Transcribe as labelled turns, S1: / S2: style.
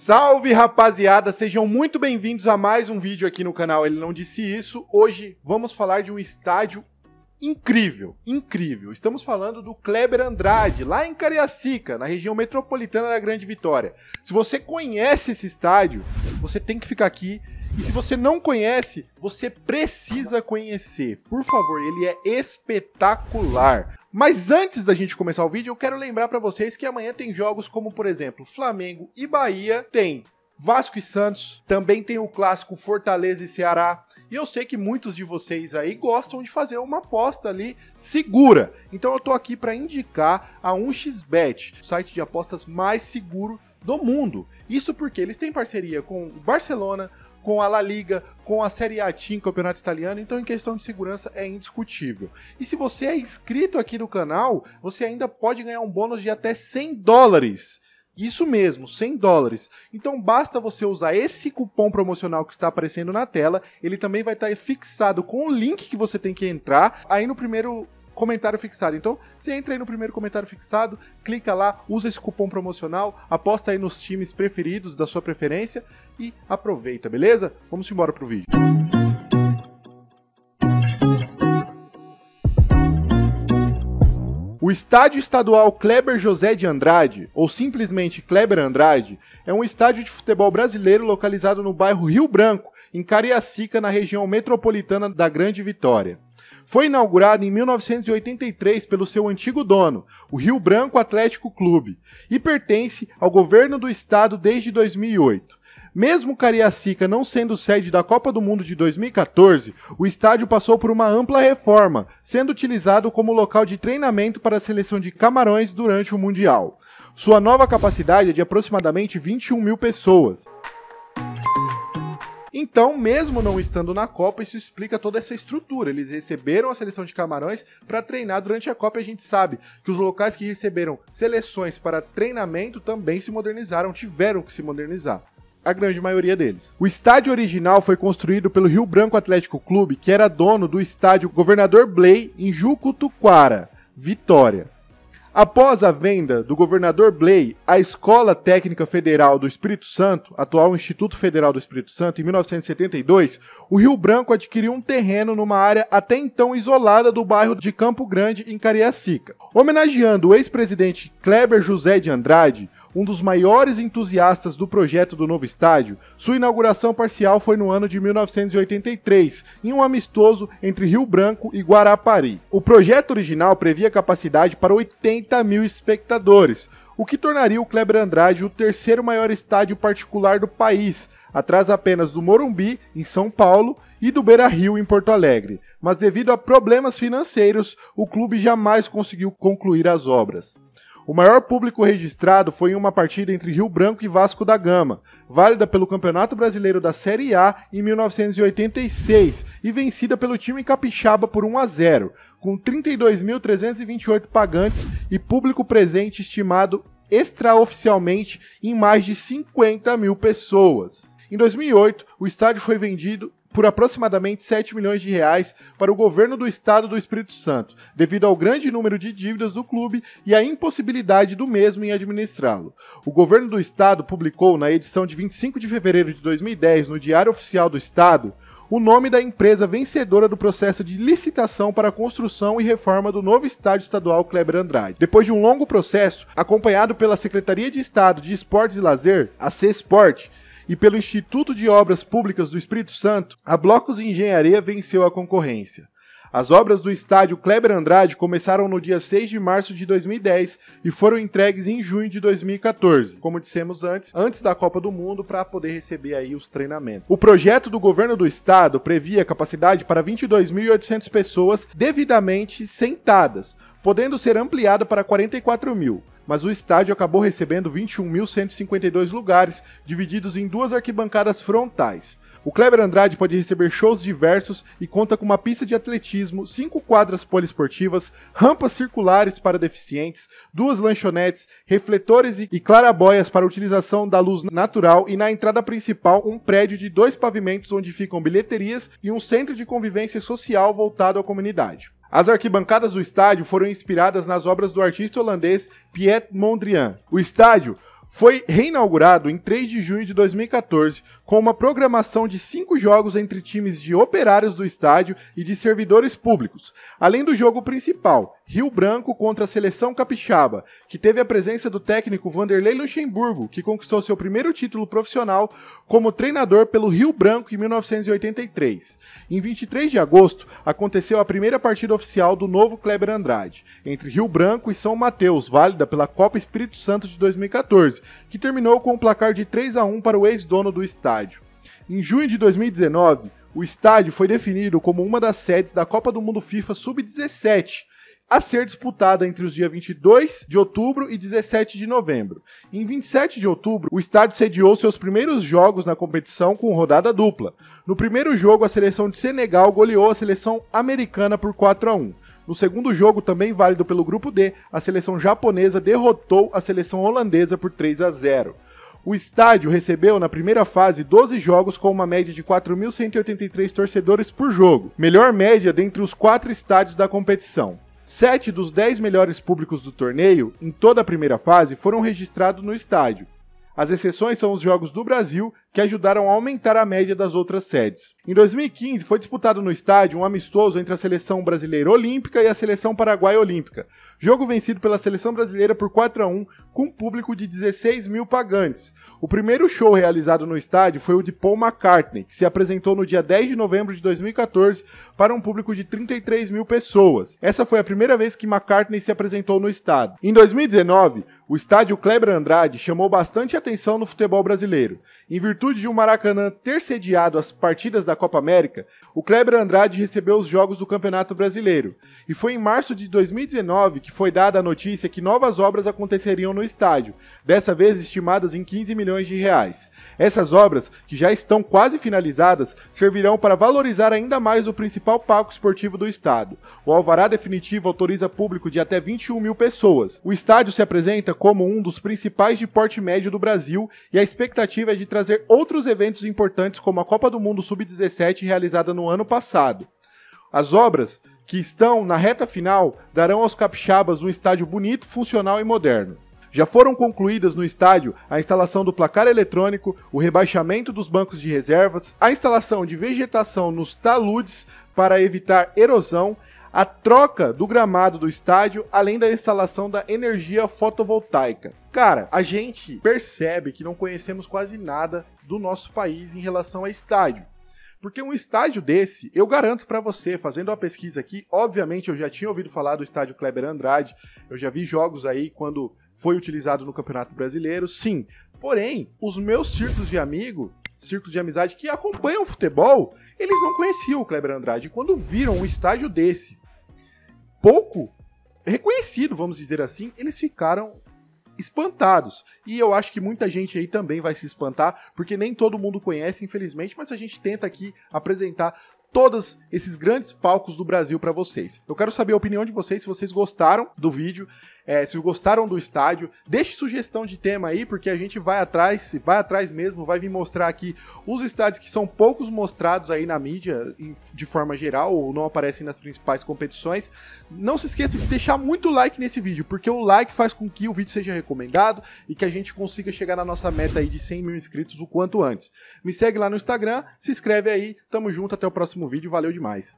S1: Salve rapaziada, sejam muito bem-vindos a mais um vídeo aqui no canal Ele Não Disse Isso. Hoje vamos falar de um estádio incrível, incrível. Estamos falando do Kleber Andrade, lá em Cariacica, na região metropolitana da Grande Vitória. Se você conhece esse estádio, você tem que ficar aqui. E se você não conhece, você precisa conhecer. Por favor, ele é espetacular. Mas antes da gente começar o vídeo, eu quero lembrar para vocês que amanhã tem jogos como, por exemplo, Flamengo e Bahia, tem Vasco e Santos, também tem o clássico Fortaleza e Ceará. E eu sei que muitos de vocês aí gostam de fazer uma aposta ali segura. Então eu tô aqui para indicar a 1xBet, o site de apostas mais seguro do mundo. Isso porque eles têm parceria com o Barcelona, com a La Liga, com a Série A Team, campeonato italiano, então em questão de segurança é indiscutível. E se você é inscrito aqui no canal, você ainda pode ganhar um bônus de até 100 dólares. Isso mesmo, 100 dólares. Então basta você usar esse cupom promocional que está aparecendo na tela, ele também vai estar fixado com o link que você tem que entrar. Aí no primeiro comentário fixado. Então, você entra aí no primeiro comentário fixado, clica lá, usa esse cupom promocional, aposta aí nos times preferidos da sua preferência e aproveita, beleza? Vamos embora pro vídeo. O estádio estadual Kleber José de Andrade, ou simplesmente Kleber Andrade, é um estádio de futebol brasileiro localizado no bairro Rio Branco, em Cariacica, na região metropolitana da Grande Vitória. Foi inaugurado em 1983 pelo seu antigo dono, o Rio Branco Atlético Clube, e pertence ao governo do estado desde 2008. Mesmo Cariacica não sendo sede da Copa do Mundo de 2014, o estádio passou por uma ampla reforma, sendo utilizado como local de treinamento para a seleção de Camarões durante o Mundial. Sua nova capacidade é de aproximadamente 21 mil pessoas. Então, mesmo não estando na Copa, isso explica toda essa estrutura. Eles receberam a seleção de Camarões para treinar durante a Copa e a gente sabe que os locais que receberam seleções para treinamento também se modernizaram, tiveram que se modernizar a grande maioria deles. O estádio original foi construído pelo Rio Branco Atlético Clube, que era dono do estádio Governador Blay em Jucutuquara, Vitória. Após a venda do governador Blay à Escola Técnica Federal do Espírito Santo, atual Instituto Federal do Espírito Santo, em 1972, o Rio Branco adquiriu um terreno numa área até então isolada do bairro de Campo Grande, em Cariacica. Homenageando o ex-presidente Kleber José de Andrade, um dos maiores entusiastas do projeto do novo estádio, sua inauguração parcial foi no ano de 1983, em um amistoso entre Rio Branco e Guarapari. O projeto original previa capacidade para 80 mil espectadores, o que tornaria o Kleber Andrade o terceiro maior estádio particular do país, atrás apenas do Morumbi, em São Paulo, e do Beira Rio, em Porto Alegre. Mas devido a problemas financeiros, o clube jamais conseguiu concluir as obras. O maior público registrado foi em uma partida entre Rio Branco e Vasco da Gama, válida pelo Campeonato Brasileiro da Série A em 1986 e vencida pelo time capixaba por 1 a 0, com 32.328 pagantes e público presente estimado extraoficialmente em mais de 50 mil pessoas. Em 2008, o estádio foi vendido por aproximadamente 7 milhões de reais para o governo do estado do Espírito Santo, devido ao grande número de dívidas do clube e à impossibilidade do mesmo em administrá-lo. O governo do estado publicou na edição de 25 de fevereiro de 2010 no Diário Oficial do Estado o nome da empresa vencedora do processo de licitação para a construção e reforma do novo estádio estadual Kleber Andrade. Depois de um longo processo, acompanhado pela Secretaria de Estado de Esportes e Lazer, a C-Sport, e pelo Instituto de Obras Públicas do Espírito Santo, a Blocos Engenharia venceu a concorrência. As obras do estádio Kleber Andrade começaram no dia 6 de março de 2010 e foram entregues em junho de 2014, como dissemos antes, antes da Copa do Mundo para poder receber aí os treinamentos. O projeto do governo do estado previa capacidade para 22.800 pessoas devidamente sentadas, podendo ser ampliado para 44 mil mas o estádio acabou recebendo 21.152 lugares, divididos em duas arquibancadas frontais. O Kleber Andrade pode receber shows diversos e conta com uma pista de atletismo, cinco quadras poliesportivas, rampas circulares para deficientes, duas lanchonetes, refletores e clarabóias para utilização da luz natural e na entrada principal um prédio de dois pavimentos onde ficam bilheterias e um centro de convivência social voltado à comunidade. As arquibancadas do estádio foram inspiradas nas obras do artista holandês Piet Mondrian. O estádio foi reinaugurado em 3 de junho de 2014 com uma programação de cinco jogos entre times de operários do estádio e de servidores públicos, além do jogo principal, Rio Branco contra a Seleção Capixaba, que teve a presença do técnico Vanderlei Luxemburgo, que conquistou seu primeiro título profissional como treinador pelo Rio Branco em 1983. Em 23 de agosto, aconteceu a primeira partida oficial do novo Kleber Andrade, entre Rio Branco e São Mateus, válida pela Copa Espírito Santo de 2014 2014, que terminou com um placar de 3 a 1 para o ex-dono do estádio. Em junho de 2019, o estádio foi definido como uma das sedes da Copa do Mundo FIFA Sub-17, a ser disputada entre os dias 22 de outubro e 17 de novembro. Em 27 de outubro, o estádio sediou seus primeiros jogos na competição com rodada dupla. No primeiro jogo, a seleção de Senegal goleou a seleção americana por 4 a 1. No segundo jogo, também válido pelo grupo D, a seleção japonesa derrotou a seleção holandesa por 3 a 0. O estádio recebeu na primeira fase 12 jogos com uma média de 4.183 torcedores por jogo, melhor média dentre os quatro estádios da competição. Sete dos 10 melhores públicos do torneio, em toda a primeira fase, foram registrados no estádio, as exceções são os jogos do Brasil, que ajudaram a aumentar a média das outras sedes. Em 2015, foi disputado no estádio um amistoso entre a seleção brasileira olímpica e a seleção paraguaia olímpica. Jogo vencido pela seleção brasileira por 4 a 1 com um público de 16 mil pagantes. O primeiro show realizado no estádio foi o de Paul McCartney, que se apresentou no dia 10 de novembro de 2014 para um público de 33 mil pessoas. Essa foi a primeira vez que McCartney se apresentou no estádio. Em 2019, o estádio Kleber Andrade chamou bastante atenção no futebol brasileiro. Em virtude de o um Maracanã ter sediado as partidas da Copa América, o Kleber Andrade recebeu os jogos do Campeonato Brasileiro. E foi em março de 2019 que foi dada a notícia que novas obras aconteceriam no estádio, dessa vez estimadas em 15 milhões de reais. Essas obras, que já estão quase finalizadas, servirão para valorizar ainda mais o principal palco esportivo do estado. O alvará definitivo autoriza público de até 21 mil pessoas. O estádio se apresenta como um dos principais de porte médio do Brasil e a expectativa é de trazer outros eventos importantes como a Copa do Mundo Sub-17 realizada no ano passado. As obras, que estão na reta final, darão aos capixabas um estádio bonito, funcional e moderno. Já foram concluídas no estádio a instalação do placar eletrônico, o rebaixamento dos bancos de reservas, a instalação de vegetação nos taludes para evitar erosão, a troca do gramado do estádio, além da instalação da energia fotovoltaica. Cara, a gente percebe que não conhecemos quase nada do nosso país em relação a estádio. Porque um estádio desse, eu garanto para você, fazendo uma pesquisa aqui, obviamente eu já tinha ouvido falar do estádio Kleber Andrade, eu já vi jogos aí quando foi utilizado no Campeonato Brasileiro, sim. Porém, os meus círculos de amigo círculos de amizade que acompanham o futebol, eles não conheciam o Kleber Andrade. Quando viram um estágio desse, pouco reconhecido, vamos dizer assim, eles ficaram espantados. E eu acho que muita gente aí também vai se espantar, porque nem todo mundo conhece, infelizmente, mas a gente tenta aqui apresentar todos esses grandes palcos do Brasil para vocês. Eu quero saber a opinião de vocês, se vocês gostaram do vídeo, é, se gostaram do estádio. Deixe sugestão de tema aí, porque a gente vai atrás, vai atrás mesmo, vai vir mostrar aqui os estádios que são poucos mostrados aí na mídia, de forma geral, ou não aparecem nas principais competições. Não se esqueça de deixar muito like nesse vídeo, porque o like faz com que o vídeo seja recomendado e que a gente consiga chegar na nossa meta aí de 100 mil inscritos o quanto antes. Me segue lá no Instagram, se inscreve aí, tamo junto, até o próximo próximo vídeo. Valeu demais!